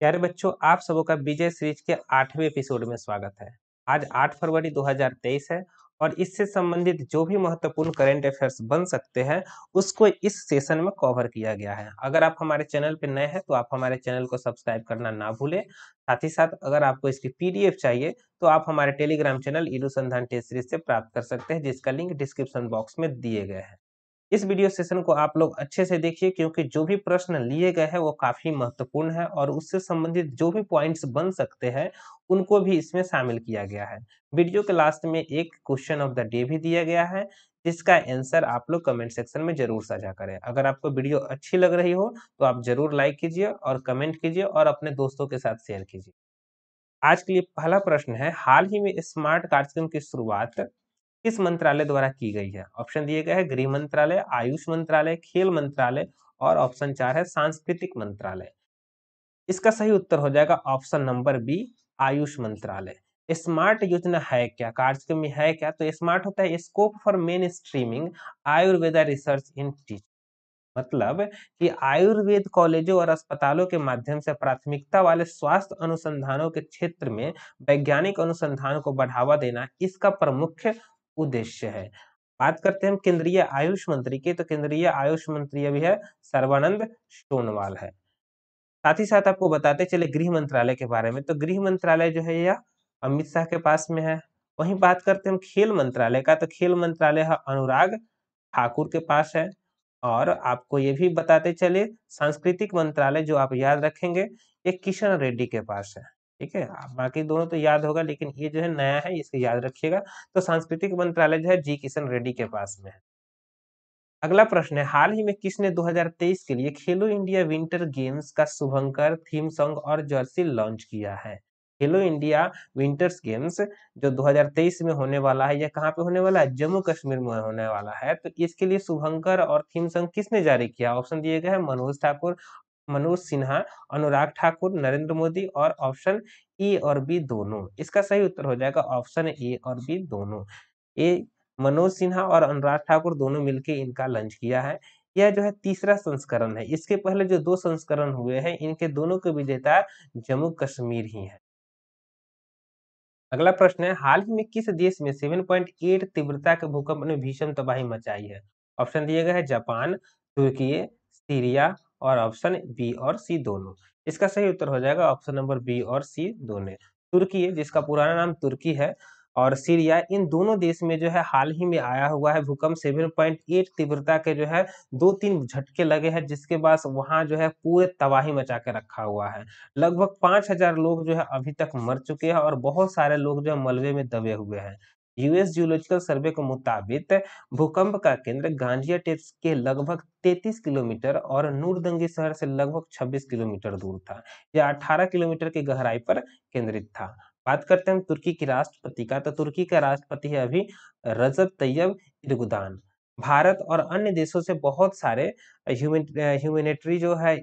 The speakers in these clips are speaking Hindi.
प्यारे बच्चों आप सबों का विजय सीरीज के आठवें एपिसोड में स्वागत है आज 8 फरवरी 2023 है और इससे संबंधित जो भी महत्वपूर्ण करंट अफेयर्स बन सकते हैं उसको इस सेशन में कवर किया गया है अगर आप हमारे चैनल पर नए हैं तो आप हमारे चैनल को सब्सक्राइब करना ना भूलें साथ ही साथ अगर आपको इसकी पीडीएफ चाहिए तो आप हमारे टेलीग्राम चैनल इलुसंधान टेस्ट सीरीज से प्राप्त कर सकते हैं जिसका लिंक डिस्क्रिप्शन बॉक्स में दिए गए हैं इस वीडियो सेशन को आप लोग अच्छे से देखिए क्योंकि जो भी प्रश्न लिए गए हैं वो काफी महत्वपूर्ण है और उससे संबंधित जो भी पॉइंट्स बन सकते हैं उनको भी इसमें शामिल किया गया है वीडियो के लास्ट में एक क्वेश्चन ऑफ द डे भी दिया गया है जिसका आंसर आप लोग कमेंट सेक्शन में जरूर साझा करें अगर आपको वीडियो अच्छी लग रही हो तो आप जरूर लाइक कीजिए और कमेंट कीजिए और अपने दोस्तों के साथ शेयर कीजिए आज के लिए पहला प्रश्न है हाल ही में स्मार्ट कार्यक्रम की शुरुआत किस मंत्रालय द्वारा की गई है ऑप्शन दिए गए हैं गृह मंत्रालय आयुष मंत्रालय खेल मंत्रालय और ऑप्शन चार है सांस्कृतिक मंत्रालय इसका सही उत्तर हो जाएगा ऑप्शन नंबर बी आयुष मंत्रालय स्मार्ट योजना है क्या कार्यक्रम है क्या तो स्मार्ट होता है scope for main streaming Ayurveda research in teach मतलब कि आयुर्वेद कॉलेजों और अस्पतालों के माध्यम से प्राथमिकता वाले स्वास्थ्य अनुसंधानों के क्षेत्र में वैज्ञानिक अनुसंधान को बढ़ावा देना इसका प्रमुख उद्देश्य है बात करते हैं हम केंद्रीय आयुष मंत्री के तो केंद्रीय आयुष मंत्री अभी है सर्वानंद सोनवाल है साथ ही साथ आपको बताते चले गृह मंत्रालय के बारे में तो गृह मंत्रालय जो है यह अमित शाह के पास में है वहीं बात करते हैं हम खेल मंत्रालय का तो खेल मंत्रालय है अनुराग ठाकुर के पास है और आपको ये भी बताते चले सांस्कृतिक मंत्रालय जो आप याद रखेंगे ये किशन रेड्डी के पास है ठीक है बाकी दोनों तो याद होगा लेकिन ये जो है नया है इसको याद रखिएगा तो सांस्कृतिक मंत्रालय जो है जी किशन रेड्डी के पास में है अगला प्रश्न है हाल ही में किसने 2023 के लिए खेलो इंडिया विंटर गेम्स का शुभंकर थीम सॉन्ग और जर्सी लॉन्च किया है खेलो इंडिया विंटर्स गेम्स जो 2023 में होने वाला है यह कहाँ पे होने वाला है जम्मू कश्मीर में होने वाला है तो इसके लिए शुभंकर और थीम सॉन्ग किसने जारी किया ऑप्शन दिए गए हैं मनोज ठाकुर मनोज सिन्हा अनुराग ठाकुर नरेंद्र मोदी और ऑप्शन ए और बी दोनों इसका सही उत्तर हो जाएगा ऑप्शन ए और बी दोनों ए मनोज सिन्हा और अनुराग ठाकुर दोनों मिलकर इनका लंच किया है यह जो है तीसरा संस्करण है इसके पहले जो दो संस्करण हुए हैं इनके दोनों के विजेता जम्मू कश्मीर ही है अगला प्रश्न है हाल ही में किस देश में सेवन पॉइंट एट तीव्रता के भूकंप ने भीषण तबाही मचाई है ऑप्शन दिए गए हैं जापान तुर्की सीरिया और ऑप्शन बी और सी दोनों इसका सही उत्तर हो जाएगा ऑप्शन नंबर बी और सी दोनों तुर्की है जिसका पुराना नाम तुर्की है और सीरिया इन दोनों देश में जो है हाल ही में आया हुआ है भूकंप सेवन पॉइंट एट तीव्रता के जो है दो तीन झटके लगे हैं जिसके बाद वहां जो है पूरे तबाही मचा के रखा हुआ है लगभग पांच हजार लोग जो है अभी तक मर चुके हैं और बहुत सारे लोग जो है मलबे में दबे हुए हैं यूएस जियोलॉजिकल सर्वे के मुताबिक भूकंप का केंद्र गांजिया टेप्स के लगभग 33 किलोमीटर और नूरदंगी शहर से लगभग 26 किलोमीटर दूर था यह 18 किलोमीटर की गहराई पर केंद्रित था बात करते हैं तुर्की की राष्ट्रपति का तो तुर्की का राष्ट्रपति है अभी रजब तैयब इर्गुदान भारत और अन्य देशों से बहुत सारे ह्यूमेनिटरी जो है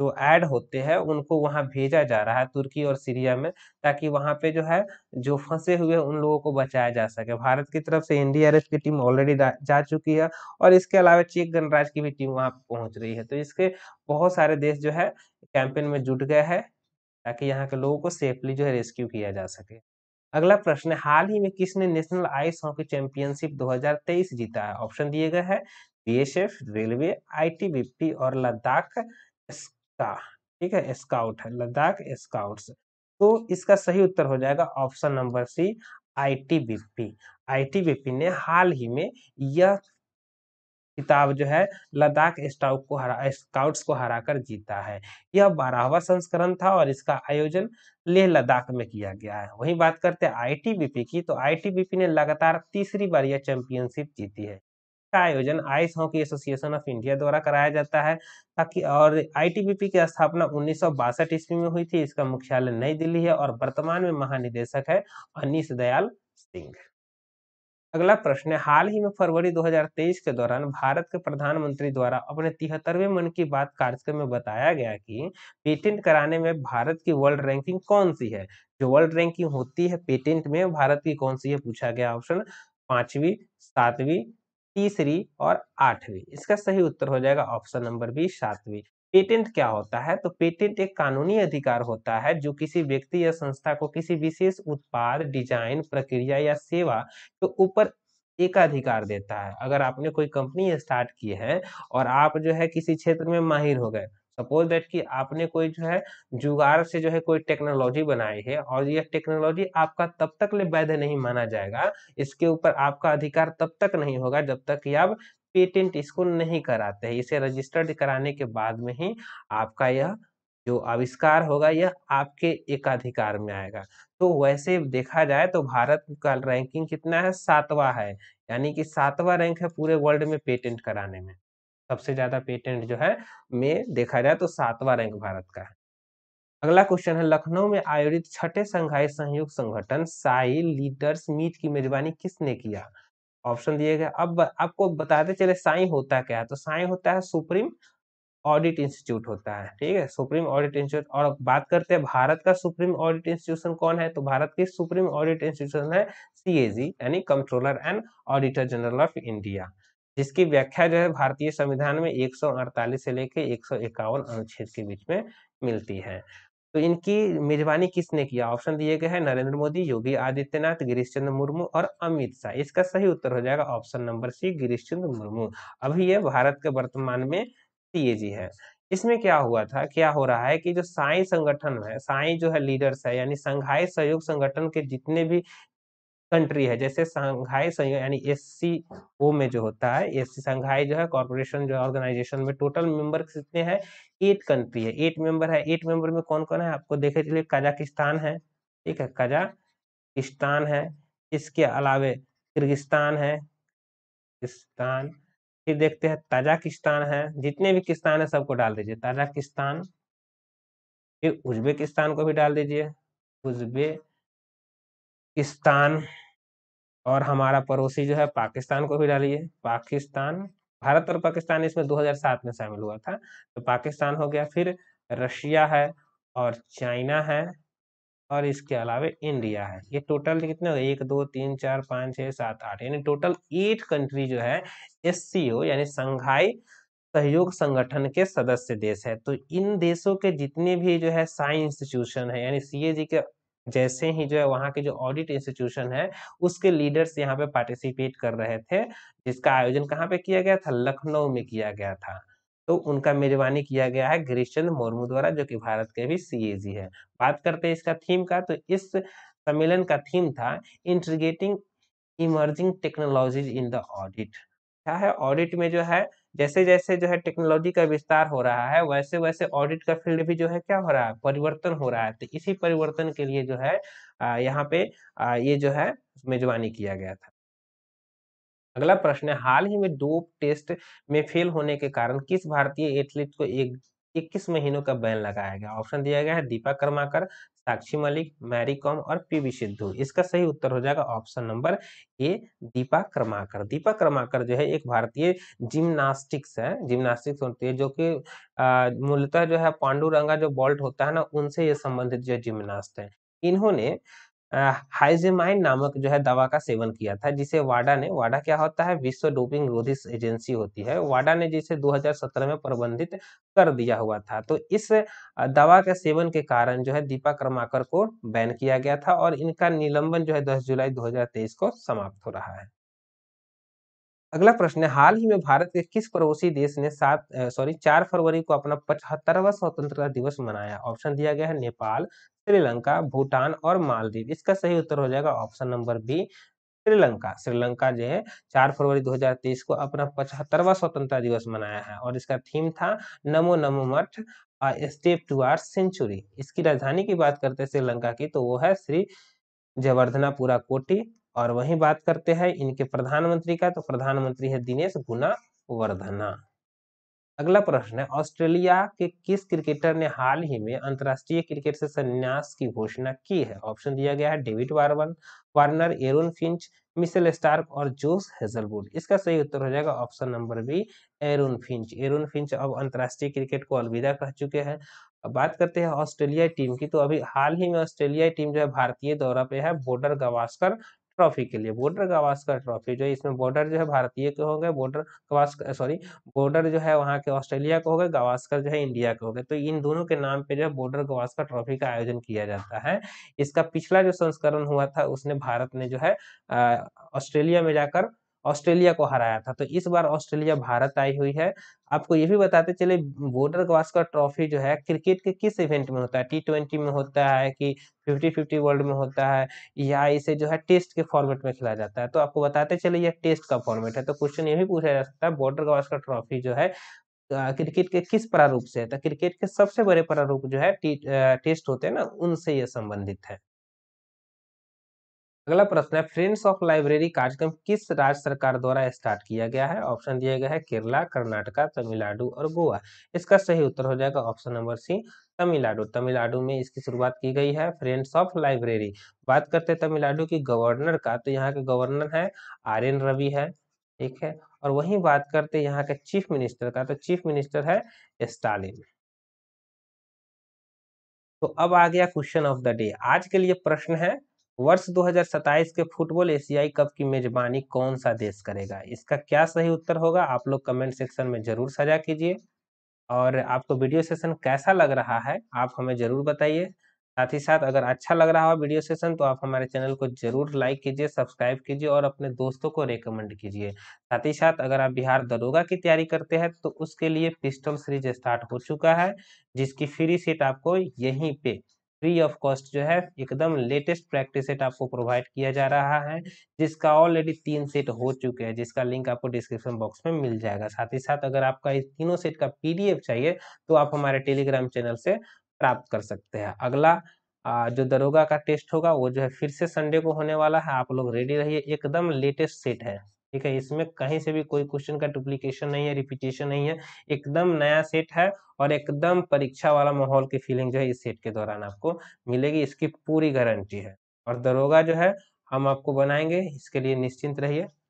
जो ऐड होते हैं उनको वहाँ भेजा जा रहा है तुर्की और सीरिया में ताकि वहाँ पे जो है जो फंसे हुए उन लोगों को बचाया जा सके भारत की तरफ से एनडीआरएफ की टीम ऑलरेडी जा चुकी है और इसके अलावा चेक गणराज की भी टीम वहाँ पहुँच रही है तो इसके बहुत सारे देश जो है कैंपेन में जुट गए हैं ताकि यहाँ के लोगों को सेफली जो है रेस्क्यू किया जा सके अगला प्रश्न है हाल ही में किसने नेशनल आइस हॉकी चैंपियनशिप 2023 जीता है ऑप्शन दिए गए हैं बीएसएफ रेलवे आईटीबीपी और लद्दाख का ठीक है स्काउट है लद्दाख स्काउट्स तो इसका सही उत्तर हो जाएगा option number C ITBP ITBP ने हाल ही में यह किताब जो है लद्दाख स्टाउट को हरा स्काउट्स को हराकर जीता है यह बारहवा संस्करण था और इसका आयोजन लेह लद्दाख में किया गया है वहीं बात करते हैं आईटीबीपी की तो आईटीबीपी ने लगातार तीसरी बार यह चैंपियनशिप जीती है का आयोजन ice hockey association of India द्वारा कराया जाता है ताकि और आईटीबीपी की स्थापना उन्नीस ईस्वी में हुई थी इसका मुख्यालय नई दिल्ली है और वर्तमान में महानिदेशक है अनिश दयाल सिंह अगला प्रश्न है हाल ही में फरवरी 2023 के दौरान भारत के प्रधानमंत्री द्वारा अपने तिहत्तरवें मन की बात कार्यक्रम में बताया गया कि पेटेंट कराने में भारत की वर्ल्ड रैंकिंग कौन सी है जो वर्ल्ड रैंकिंग होती है पेटेंट में भारत की कौन सी है पूछा गया ऑप्शन पांचवी सातवीं तीसरी और आठवीं इसका सही उत्तर हो जाएगा ऑप्शन नंबर बी सातवीं पेटेंट क्या होता है तो पेटेंट एक कानूनी अधिकार होता है जो किसी व्यक्ति या संस्था को किसी विशेष उत्पाद डिजाइन प्रक्रिया या सेवा के ऊपर एक अधिकार देता है अगर आपने कोई कंपनी स्टार्ट की है और आप जो है किसी क्षेत्र में माहिर हो गए सपोज दैट कि आपने कोई जो है जुगाड़ से जो है कोई टेक्नोलॉजी बनाई है और यह टेक्नोलॉजी आपका तब तक ले वैध नहीं माना जाएगा इसके ऊपर आपका अधिकार तब तक नहीं होगा जब तक कि आप पेटेंट इसको नहीं कराते हैं इसे रजिस्टर्ड कराने के बाद में ही आपका यह जो आविष्कार होगा यह आपके एकाधिकार में आएगा तो वैसे देखा जाए तो भारत का रैंकिंग कितना है सातवां है यानी कि सातवां रैंक है पूरे वर्ल्ड में पेटेंट कराने में सबसे ज्यादा पेटेंट जो है में देखा जाए तो सातवां रैंक भारत का है अगला क्वेश्चन है लखनऊ में आयोजित छठे संघाई सहयोग संगठन साई लीडर्स मीट की मेजबानी किसने किया ऑप्शन दिए गए अब आपको बताते चले साई होता क्या है तो साई होता है सुप्रीम ऑडिट इंस्टीट्यूट होता है ठीक है सुप्रीम ऑडिट इंस्टीट्यूट और बात करते हैं भारत का सुप्रीम ऑडिट इंस्टीट्यूशन कौन है तो भारत की सुप्रीम ऑडिट इंस्टीट्यूशन है सी यानी controller and auditor general of India जिसकी व्याख्या जो है भारतीय संविधान में 148 से लेकर एक अनुच्छेद के बीच में मिलती है तो इनकी मेजबानी किसने किया ऑप्शन दिए गए हैं नरेंद्र मोदी योगी आदित्यनाथ गिरीश चंद्र मुर्मू और अमित शाह इसका सही उत्तर हो जाएगा option number C Girish Chandra Murmu अभी ये भारत के वर्तमान में सीएजी है इसमें क्या हुआ था क्या हो रहा है कि जो साई संगठन है साई जो है लीडर्स है यानी संघाई सहयोग संगठन के जितने भी कंट्री है जैसे शंघाई संयोग यानी एस में जो होता है एस शंघाई जो है कॉर्पोरेशन जो है ऑर्गेनाइजेशन में टोटल मेंबर कितने हैं एट कंट्री है एट मेंबर है एट मेंबर में कौन कौन है आपको देखे चलिए कजाकिस्तान है ठीक है कजाकिस्तान है इसके अलावे किर्गिस्तान है किस्तान फिर देखते हैं ताजाकिस्तान है जितने भी किस्तान है सबको डाल दीजिए ताजाकिस्तान फिर उज्बेकिस्तान को भी डाल दीजिए उज्बेकिस्तान और हमारा पड़ोसी जो है पाकिस्तान को भी डालिए पाकिस्तान भारत और पाकिस्तान इसमें 2007 में शामिल हुआ था तो पाकिस्तान हो गया फिर रशिया है और चाइना है और इसके अलावा इंडिया है ये टोटल कितने हो गए एक दो तीन चार पाँच छः सात आठ यानी टोटल एट कंट्री जो है एस यानी संघाई सहयोग संगठन के सदस्य देश है तो इन देशों के जितने भी जो है साइंस इंस्टीट्यूशन है यानी सी के जैसे ही जो है वहाँ के जो ऑडिट इंस्टीट्यूशन है उसके लीडर्स यहाँ पे पार्टिसिपेट कर रहे थे जिसका आयोजन कहाँ पे किया गया था लखनऊ में किया गया था तो उनका मेजबानी किया गया है गिरीश चंद्र मुर्मू द्वारा जो कि भारत के भी सीएजी है बात करते हैं इसका थीम का तो इस सम्मेलन का थीम था integrating emerging technologies in the audit क्या है ऑडिट में जो है जैसे जैसे जो है टेक्नोलॉजी का विस्तार हो रहा है वैसे वैसे ऑडिट का फील्ड भी जो है क्या हो रहा है परिवर्तन हो रहा है तो इसी परिवर्तन के लिए जो है यहाँ पे ये जो है मेजबानी किया गया था अगला प्रश्न है हाल ही में डोप टेस्ट में फेल होने के कारण किस भारतीय एथलीट को एक इक्कीस महीनों का बैन लगाया गया ऑप्शन दिया गया है दीपा कर्माकर साक्षी मलिक मैरी कॉम और पीवी सिद्धू इसका सही उत्तर हो जाएगा option number A Deepa Karmakar Deepa Karmakar जो है एक भारतीय जिम्नास्टिक्स है जिम्नास्टिक्स होती है जो कि मूलतः जो है पांडुरंगा जो बॉल्ट होता है ना उनसे ये संबंधित जो जिम्नास्ट है इन्होंने हाइजेमाइन नामक जो है दवा का सेवन किया था जिसे वाडा ने वाडा क्या होता है विश्व डोपिंग रोधी एजेंसी होती है वाडा ने जिसे 2017 में प्रबंधित कर दिया हुआ था तो इस दवा के सेवन के कारण जो है दीपा कर्माकर को बैन किया गया था और इनका निलंबन जो है 10 जुलाई 2023 को समाप्त हो रहा है अगला प्रश्न है हाल ही में भारत के किस पड़ोसी देश ने सात सॉरी चार फरवरी को अपना पचहत्तरवा स्वतंत्रता दिवस मनाया ऑप्शन दिया गया है नेपाल श्रीलंका भूटान और मालदीव इसका सही उत्तर हो जाएगा option number B Sri Lanka Sri Lanka जो है चार फरवरी 2023 को अपना पचहत्तरवा स्वतंत्रता दिवस मनाया है और इसका थीम था नमो नमो मठ स्टेप टू आर सेंचुरी इसकी राजधानी की बात करते हैं श्रीलंका की तो वो है श्री जयवर्धनापुरा कोटी और वहीं बात करते हैं इनके प्रधानमंत्री का तो प्रधानमंत्री है दिनेश गुना वर्धना अगला प्रश्न है ऑस्ट्रेलिया के किस क्रिकेटर ने हाल ही में अंतरराष्ट्रीय क्रिकेट से संन्यास की घोषणा की है ऑप्शन दिया गया है David Warner Warner Aaron Finch Mitchell Starc और जोस हेजलवुड इसका सही उत्तर हो जाएगा option number B Aaron Finch Aaron Finch अब अंतर्राष्ट्रीय क्रिकेट को अलविदा कह चुके हैं अब बात करते हैं ऑस्ट्रेलिया टीम की तो अभी हाल ही में ऑस्ट्रेलिया टीम जो है भारतीय दौरा पे है बॉर्डर गवास्कर ट्रॉफी के लिए बॉर्डर गावास्कर ट्रॉफी जो है इसमें बॉर्डर जो है भारतीय के हो गए बॉर्डर गावास्कर सॉरी बॉर्डर जो है वहाँ के ऑस्ट्रेलिया को हो गए गावास्कर जो है इंडिया के हो गए तो इन दोनों के नाम पे जो है बॉर्डर गावास्कर ट्रॉफी का आयोजन किया जाता है इसका पिछला जो संस्करण हुआ था उसने भारत ने जो है ऑस्ट्रेलिया में जाकर ऑस्ट्रेलिया को हराया था तो इस बार ऑस्ट्रेलिया भारत आई हुई है आपको ये भी बताते चले बॉर्डर गावस्कर ट्रॉफी जो है क्रिकेट के किस इवेंट में होता है टी ट्वेंटी में होता है कि फिफ्टी फिफ्टी वर्ल्ड में होता है या इसे जो है टेस्ट के फॉर्मेट में खेला जाता है तो आपको बताते चले यह टेस्ट का फॉर्मेट है तो क्वेश्चन ये भी पूछा जा सकता है बॉर्डर गावस्कर ट्रॉफी जो है क्रिकेट के किस प्रारूप से है तो क्रिकेट के सबसे बड़े प्रारूप जो है टेस्ट होते हैं ना उनसे यह संबंधित है अगला प्रश्न है फ्रेंड्स ऑफ लाइब्रेरी कार्यक्रम किस राज्य सरकार द्वारा स्टार्ट किया गया है ऑप्शन दिया गया है केरला कर्नाटका तमिलनाडु और गोवा इसका सही उत्तर हो जाएगा option number C Tamil Nadu Tamil Nadu में इसकी शुरुआत की गई है फ्रेंड्स ऑफ लाइब्रेरी बात करते हैं तमिलनाडु की गवर्नर का तो यहाँ के गवर्नर है आर एन रवि है ठीक है और वही बात करते यहाँ के चीफ मिनिस्टर का तो चीफ मिनिस्टर है स्टालिन तो अब आ गया क्वेश्चन ऑफ द डे आज के लिए प्रश्न है वर्ष 2027 के फुटबॉल एशियाई कप की मेजबानी कौन सा देश करेगा इसका क्या सही उत्तर होगा आप लोग कमेंट सेक्शन में जरूर सजा कीजिए और आपको वीडियो सेशन कैसा लग रहा है आप हमें जरूर बताइए साथ ही साथ अगर अच्छा लग रहा हो वीडियो सेशन तो आप हमारे चैनल को जरूर लाइक कीजिए सब्सक्राइब कीजिए और अपने दोस्तों को रेकमेंड कीजिए साथ ही साथ अगर आप बिहार दरोगा की तैयारी करते हैं तो उसके लिए पिस्टल सीरीज स्टार्ट हो चुका है जिसकी फ्री सीट आपको यहीं पे फ्री ऑफ कॉस्ट जो है एकदम लेटेस्ट प्रैक्टिस सेट आपको प्रोवाइड किया जा रहा है जिसका ऑलरेडी तीन सेट हो चुके हैं जिसका लिंक आपको डिस्क्रिप्शन बॉक्स में मिल जाएगा साथ ही साथ अगर आपका इस तीनों सेट का पीडीएफ चाहिए तो आप हमारे टेलीग्राम चैनल से प्राप्त कर सकते हैं अगला जो दरोगा का टेस्ट होगा वो जो है फिर से संडे को होने वाला है आप लोग रेडी रहिए एकदम लेटेस्ट सेट है ठीक है इसमें कहीं से भी कोई क्वेश्चन का डुप्लीकेशन नहीं है रिपीटेशन नहीं है एकदम नया सेट है और एकदम परीक्षा वाला माहौल की फीलिंग जो है इस सेट के दौरान आपको मिलेगी इसकी पूरी गारंटी है और दरोगा जो है हम आपको बनाएंगे इसके लिए निश्चिंत रहिए